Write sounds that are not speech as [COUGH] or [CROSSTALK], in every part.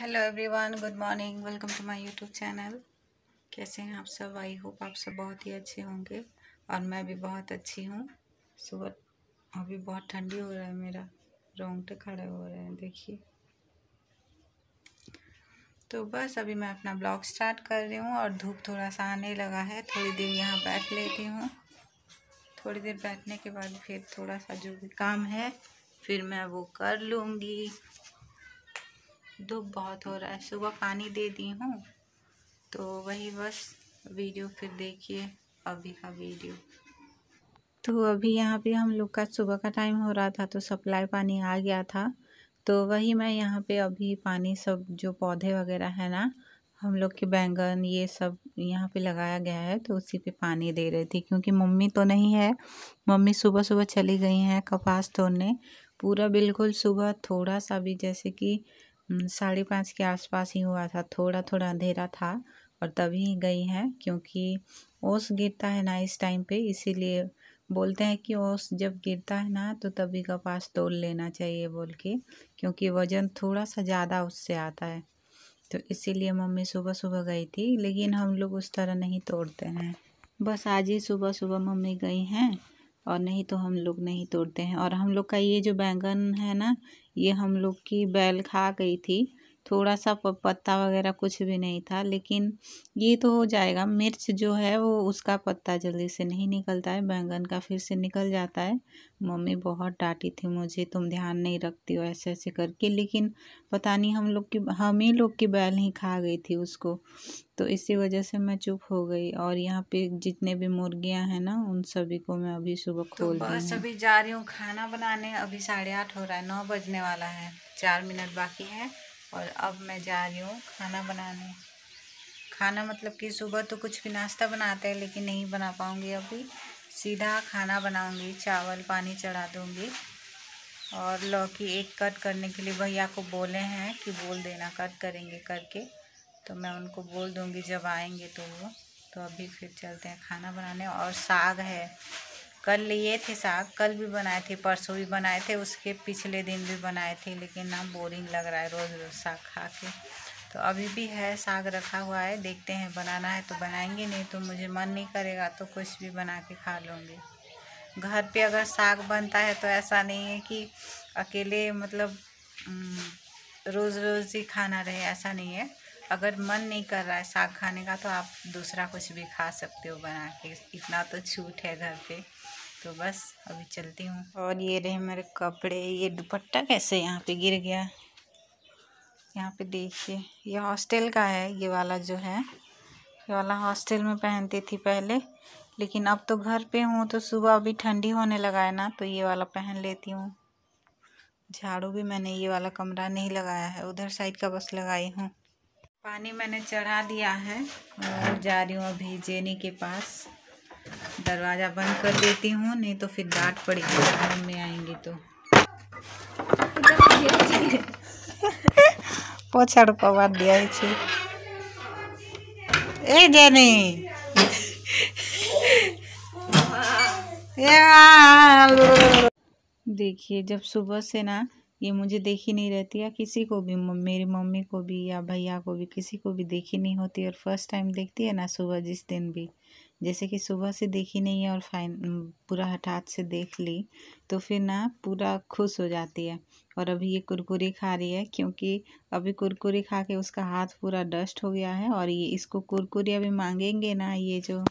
hello everyone good morning welcome to my YouTube channel कैसे हैं आप सब आई होप आप सब बहुत ही अच्छे होंगे और मैं भी बहुत अच्छी हूँ सुबह अभी बहुत ठंडी हो रहा है मेरा रोंगटे खड़े हो रहे हैं देखिए तो बस अभी मैं अपना ब्लॉग स्टार्ट कर रही हूँ और धूप थोड़ा सा आने लगा है थोड़ी देर यहाँ बैठ लेती हूँ थोड़ी देर बैठने के बाद फिर थोड़ा सा जो भी काम है फिर मैं वो कर लूँगी धूप बहुत हो रहा है सुबह पानी दे दी हूँ तो वही बस वीडियो फिर देखिए अभी का वीडियो तो अभी यहाँ पे हम लोग का सुबह का टाइम हो रहा था तो सप्लाई पानी आ गया था तो वही मैं यहाँ पे अभी पानी सब जो पौधे वगैरह है ना हम लोग के बैंगन ये सब यहाँ पे लगाया गया है तो उसी पे पानी दे रही थी क्योंकि मम्मी तो नहीं है मम्मी सुबह सुबह चली गई हैं कपास तोड़ने पूरा बिल्कुल सुबह थोड़ा सा भी जैसे कि हम्म, साढ़े पाँच के आसपास ही हुआ था थोड़ा थोड़ा अंधेरा था और तभी गई हैं क्योंकि ओस गिरता है ना इस टाइम पे इसीलिए बोलते हैं कि ओस जब गिरता है ना तो तभी कपास तोड़ लेना चाहिए बोल के क्योंकि वज़न थोड़ा सा ज़्यादा उससे आता है तो इसीलिए मम्मी सुबह सुबह गई थी लेकिन हम लोग उस तरह नहीं तोड़ते हैं बस आज ही सुबह सुबह मम्मी गई हैं और नहीं तो हम लोग नहीं तोड़ते हैं और हम लोग का ये जो बैंगन है ना ये हम लोग की बैल खा गई थी थोड़ा सा पत्ता वगैरह कुछ भी नहीं था लेकिन ये तो हो जाएगा मिर्च जो है वो उसका पत्ता जल्दी से नहीं निकलता है बैंगन का फिर से निकल जाता है मम्मी बहुत डांटी थी मुझे तुम ध्यान नहीं रखती हो ऐसे ऐसे करके लेकिन पता नहीं हम लोग की हम ही लोग की बैल ही खा गई थी उसको तो इसी वजह से मैं चुप हो गई और यहाँ पे जितने भी मुर्गियाँ हैं ना उन सभी को मैं अभी सुबह तो खोल तो बस अभी जा रही हूँ खाना बनाने अभी साढ़े आठ हो रहा है नौ बजने वाला है चार मिनट बाकी है और अब मैं जा रही हूँ खाना बनाने खाना मतलब कि सुबह तो कुछ भी नाश्ता बनाते हैं लेकिन नहीं बना पाऊँगी अभी सीधा खाना बनाऊँगी चावल पानी चढ़ा दूँगी और लौकी एक कट करने के लिए भैया को बोले हैं कि बोल देना कट करेंगे करके तो मैं उनको बोल दूँगी जब आएंगे तो वो तो अभी फिर चलते हैं खाना बनाने और साग है कल लिए थे साग कल भी बनाए थे परसों भी बनाए थे उसके पिछले दिन भी बनाए थे लेकिन ना बोरिंग लग रहा है रोज़ रोज़ साग खा के तो अभी भी है साग रखा हुआ है देखते हैं बनाना है तो बनाएंगे नहीं तो मुझे मन नहीं करेगा तो कुछ भी बना के खा लूँगी घर पे अगर साग बनता है तो ऐसा नहीं है कि अकेले मतलब रोज़ रोज़ ही खाना रहे ऐसा नहीं है अगर मन नहीं कर रहा है साग खाने का तो आप दूसरा कुछ भी खा सकते हो बना के इतना तो छूट है घर पे तो बस अभी चलती हूँ और ये रहे मेरे कपड़े ये दुपट्टा कैसे यहाँ पे गिर गया यहाँ पे देखिए ये हॉस्टल का है ये वाला जो है ये वाला हॉस्टल में पहनती थी पहले लेकिन अब तो घर पे हूँ तो सुबह अभी ठंडी होने लगा है ना तो ये वाला पहन लेती हूँ झाड़ू भी मैंने ये वाला कमरा नहीं लगाया है उधर साइड का बस लगाई हूँ पानी मैंने चढ़ा दिया है और जा रही हूँ अभी जेनी के पास दरवाज़ा बंद कर देती हूँ नहीं तो फिर डांट पड़ेगी घर में आएंगी तो पोछड़ पवार दिया ए जानी देखिए जब सुबह से ना ये मुझे देखी नहीं रहती या किसी को भी मेरी मम्मी को भी या भैया को भी किसी को भी देखी नहीं होती और फर्स्ट टाइम देखती है ना सुबह जिस दिन भी जैसे कि सुबह से देखी नहीं है और फाइन पूरा हठात से देख ली तो फिर ना पूरा खुश हो जाती है और अभी ये कुरकुरी खा रही है क्योंकि अभी कुरकुरी खा के उसका हाथ पूरा डस्ट हो गया है और ये इसको कुरकुरी अभी मांगेंगे ना ये जो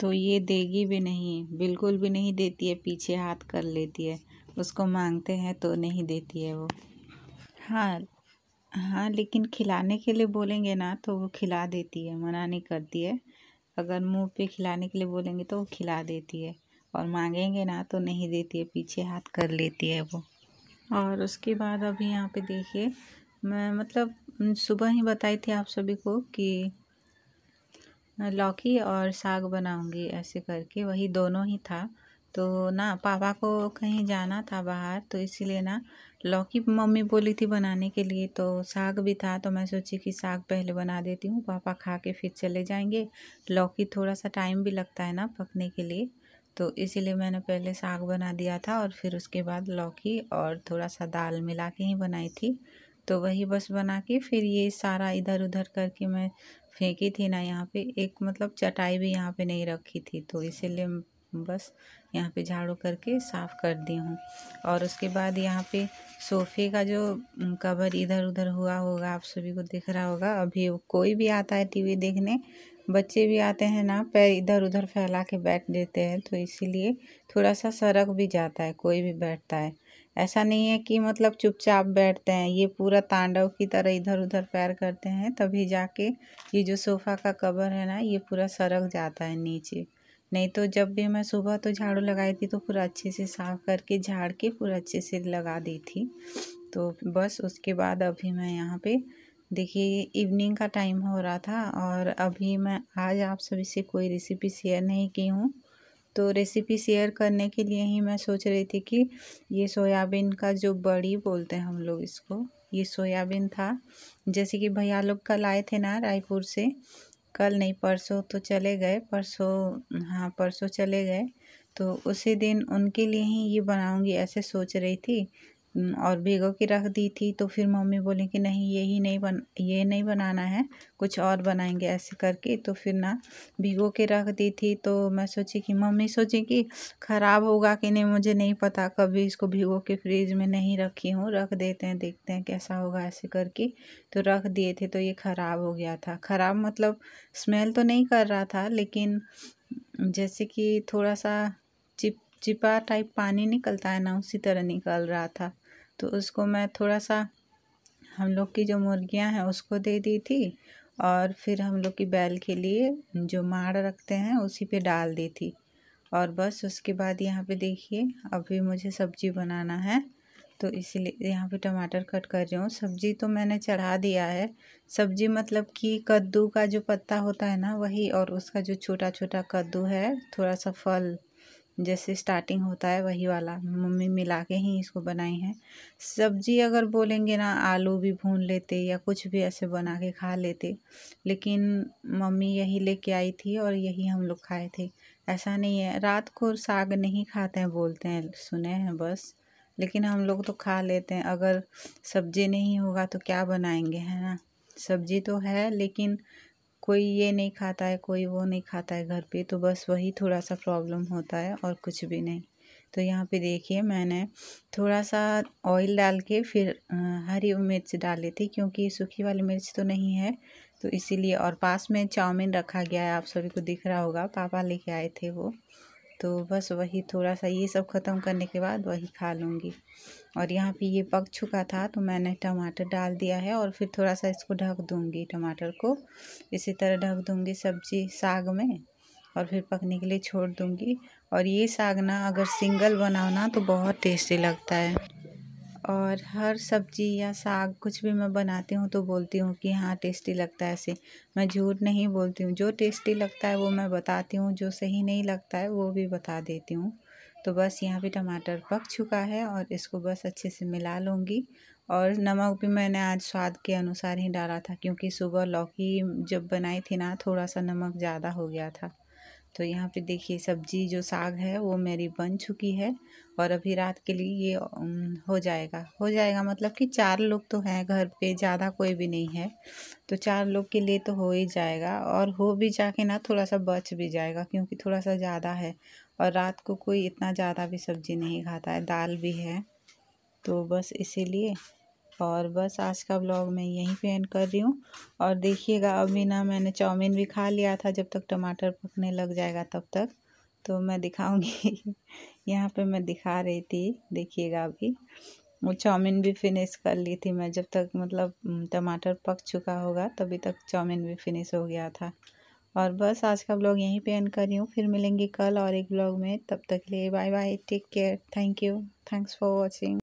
तो ये देगी भी नहीं बिल्कुल भी नहीं देती है पीछे हाथ कर लेती है उसको मांगते हैं तो नहीं देती है वो हाँ हाँ लेकिन खिलाने के लिए बोलेंगे ना तो वो खिला देती है मना नहीं करती है अगर मुंह पे खिलाने के लिए बोलेंगे तो वो खिला देती है और मांगेंगे ना तो नहीं देती है पीछे हाथ कर लेती है वो और उसके बाद अभी यहाँ पे देखिए मैं मतलब सुबह ही बताई थी आप सभी को कि लौकी और साग बनाऊंगी ऐसे करके वही दोनों ही था तो ना पापा को कहीं जाना था बाहर तो इसीलिए ना लौकी मम्मी बोली थी बनाने के लिए तो साग भी था तो मैं सोची कि साग पहले बना देती हूँ पापा खा के फिर चले जाएंगे लौकी थोड़ा सा टाइम भी लगता है ना पकने के लिए तो इसीलिए मैंने पहले साग बना दिया था और फिर उसके बाद लौकी और थोड़ा सा दाल मिला के ही बनाई थी तो वही बस बना के फिर ये सारा इधर उधर करके मैं फेंकी थी ना यहाँ पे एक मतलब चटाई भी यहाँ पे नहीं रखी थी तो इसीलिए बस यहाँ पे झाड़ू करके साफ़ कर दी हूँ और उसके बाद यहाँ पे सोफ़े का जो कवर इधर उधर हुआ होगा आप सभी को दिख रहा होगा अभी कोई भी आता है टीवी देखने बच्चे भी आते हैं ना पैर इधर उधर फैला के बैठ देते हैं तो इसीलिए थोड़ा सा सरक भी जाता है कोई भी बैठता है ऐसा नहीं है कि मतलब चुपचाप बैठते हैं ये पूरा तांडव की तरह इधर उधर पैर करते हैं तभी जाके ये जो सोफ़ा का कवर है ना ये पूरा सरक जाता है नीचे नहीं तो जब भी मैं सुबह तो झाड़ू लगाई थी तो पूरा अच्छे से साफ करके झाड़ के पूरा अच्छे से लगा दी थी तो बस उसके बाद अभी मैं यहाँ पे देखिए इवनिंग का टाइम हो रहा था और अभी मैं आज आप सभी से कोई रेसिपी शेयर नहीं की हूँ तो रेसिपी शेयर करने के लिए ही मैं सोच रही थी कि ये सोयाबीन का जो बड़ी बोलते हैं हम लोग इसको ये सोयाबीन था जैसे कि भैया लोग कल आए थे ना रायपुर से कल नहीं परसों तो चले गए परसों हाँ परसों चले गए तो उसी दिन उनके लिए ही ये बनाऊँगी ऐसे सोच रही थी और भिगो के रख दी थी तो फिर मम्मी बोली कि नहीं यही नहीं बन ये नहीं बनाना है कुछ और बनाएंगे ऐसे करके तो फिर ना भिगो के रख दी थी तो मैं सोची कि मम्मी सोची कि ख़राब होगा कि नहीं मुझे नहीं पता कभी इसको भिगो के फ्रिज में नहीं रखी हूँ रख देते हैं देखते हैं कैसा होगा ऐसे करके तो रख दिए थे तो ये ख़राब हो गया था ख़राब मतलब स्मेल तो नहीं कर रहा था लेकिन जैसे कि थोड़ा सा चिप चिपा टाइप पानी निकलता है ना उसी तरह निकल रहा था तो उसको मैं थोड़ा सा हम लोग की जो मुर्गियां हैं उसको दे दी थी और फिर हम लोग की बैल के लिए जो माड़ रखते हैं उसी पे डाल दी थी और बस उसके बाद यहाँ पे देखिए अभी मुझे सब्ज़ी बनाना है तो इसीलिए यहाँ पे टमाटर कट कर रही हूँ सब्ज़ी तो मैंने चढ़ा दिया है सब्ज़ी मतलब कि कद्दू का जो पत्ता होता है ना वही और उसका जो छोटा छोटा कद्दू है थोड़ा सा फल जैसे स्टार्टिंग होता है वही वाला मम्मी मिला के ही इसको बनाई है सब्ज़ी अगर बोलेंगे ना आलू भी भून लेते या कुछ भी ऐसे बना के खा लेते लेकिन मम्मी यही लेके आई थी और यही हम लोग खाए थे ऐसा नहीं है रात को साग नहीं खाते हैं बोलते हैं सुने हैं बस लेकिन हम लोग तो खा लेते हैं अगर सब्ज़ी नहीं होगा तो क्या बनाएंगे है ना सब्ज़ी तो है लेकिन कोई ये नहीं खाता है कोई वो नहीं खाता है घर पे तो बस वही थोड़ा सा प्रॉब्लम होता है और कुछ भी नहीं तो यहाँ पे देखिए मैंने थोड़ा सा ऑयल डाल के फिर हरी मिर्च डाली थी क्योंकि सूखी वाली मिर्च तो नहीं है तो इसीलिए और पास में चाउमीन रखा गया है आप सभी को दिख रहा होगा पापा लेके आए थे वो तो बस वही थोड़ा सा ये सब ख़त्म करने के बाद वही खा लूँगी और यहाँ पे ये पक चुका था तो मैंने टमाटर डाल दिया है और फिर थोड़ा सा इसको ढक दूँगी टमाटर को इसी तरह ढक दूँगी सब्जी साग में और फिर पकने के लिए छोड़ दूँगी और ये साग ना अगर सिंगल बनाओ ना तो बहुत टेस्टी लगता है और हर सब्ज़ी या साग कुछ भी मैं बनाती हूँ तो बोलती हूँ कि हाँ टेस्टी लगता है ऐसे मैं झूठ नहीं बोलती हूँ जो टेस्टी लगता है वो मैं बताती हूँ जो सही नहीं लगता है वो भी बता देती हूँ तो बस यहाँ पे टमाटर पक चुका है और इसको बस अच्छे से मिला लूँगी और नमक भी मैंने आज स्वाद के अनुसार ही डाला था क्योंकि सुबह लौकी जब बनाई थी ना थोड़ा सा नमक ज़्यादा हो गया था तो यहाँ पे देखिए सब्जी जो साग है वो मेरी बन चुकी है और अभी रात के लिए ये हो जाएगा हो जाएगा मतलब कि चार लोग तो हैं घर पे ज़्यादा कोई भी नहीं है तो चार लोग के लिए तो हो ही जाएगा और हो भी जाके ना थोड़ा सा बच भी जाएगा क्योंकि थोड़ा सा ज़्यादा है और रात को कोई इतना ज़्यादा भी सब्ज़ी नहीं खाता है दाल भी है तो बस इसीलिए और बस आज का ब्लॉग मैं यहीं पे एंड कर रही हूँ और देखिएगा अभी ना मैंने चाउमीन भी खा लिया था जब तक टमाटर पकने लग जाएगा तब तक तो मैं दिखाऊंगी [LAUGHS] यहाँ पे मैं दिखा रही थी देखिएगा अभी वो चाउमीन भी फिनिश कर ली थी मैं जब तक मतलब टमाटर पक चुका होगा तभी तक चाउमीन भी फिनिश हो गया था और बस आज का ब्लॉग यहीं पे एंड कर रही हूँ फिर मिलेंगे कल और एक ब्लॉग में तब तक के लिए bye bye take care thank you thanks for watching